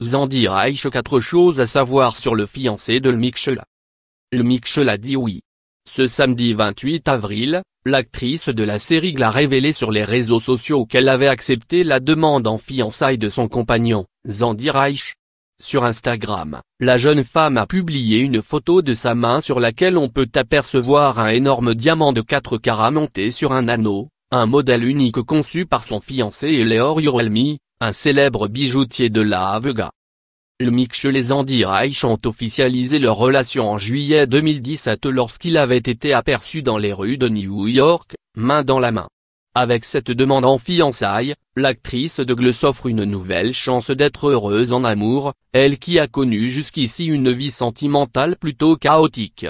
Zandi Reich quatre choses à savoir sur le fiancé de Mikchela. a dit oui. Ce samedi 28 avril, l'actrice de la série l'a révélé sur les réseaux sociaux qu'elle avait accepté la demande en fiançailles de son compagnon, Zandi Sur Instagram, la jeune femme a publié une photo de sa main sur laquelle on peut apercevoir un énorme diamant de 4 carats monté sur un anneau, un modèle unique conçu par son fiancé Eleor Yurelmi un célèbre bijoutier de La Avega. Le mix les reich ont officialisé leur relation en juillet 2017 lorsqu'il avait été aperçu dans les rues de New York, main dans la main. Avec cette demande en fiançailles, l'actrice de Gle une nouvelle chance d'être heureuse en amour, elle qui a connu jusqu'ici une vie sentimentale plutôt chaotique.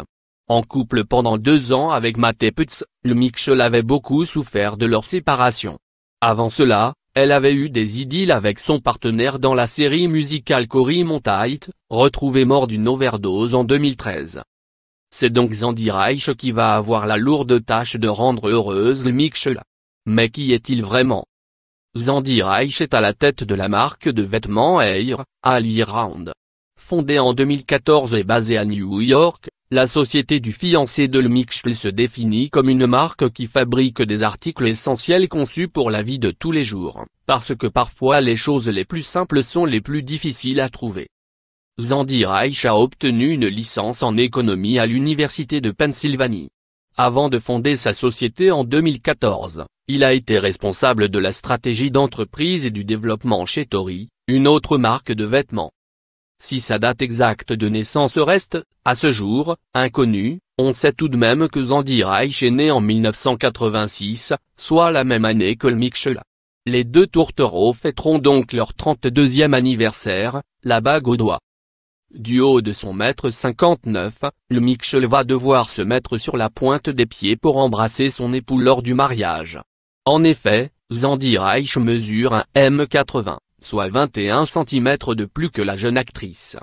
En couple pendant deux ans avec Matt Putz, le Mixel avait beaucoup souffert de leur séparation. Avant cela, elle avait eu des idylles avec son partenaire dans la série musicale Cory Monteith, retrouvé mort d'une overdose en 2013. C'est donc Zandy Reich qui va avoir la lourde tâche de rendre heureuse Mitchell. Mais qui est-il vraiment Zandy est à la tête de la marque de vêtements Air, All Year Round. Fondée en 2014 et basée à New York, la société du fiancé de mix se définit comme une marque qui fabrique des articles essentiels conçus pour la vie de tous les jours, parce que parfois les choses les plus simples sont les plus difficiles à trouver. Zandy Reich a obtenu une licence en économie à l'Université de Pennsylvanie. Avant de fonder sa société en 2014, il a été responsable de la stratégie d'entreprise et du développement chez Tori, une autre marque de vêtements. Si sa date exacte de naissance reste, à ce jour, inconnue, on sait tout de même que Zandi est né en 1986, soit la même année que le Mikchel. Les deux tourtereaux fêteront donc leur 32e anniversaire, la bague au doigt. Du haut de son mètre 59, le Michel va devoir se mettre sur la pointe des pieds pour embrasser son époux lors du mariage. En effet, Zandi mesure un M80 soit 21 cm de plus que la jeune actrice.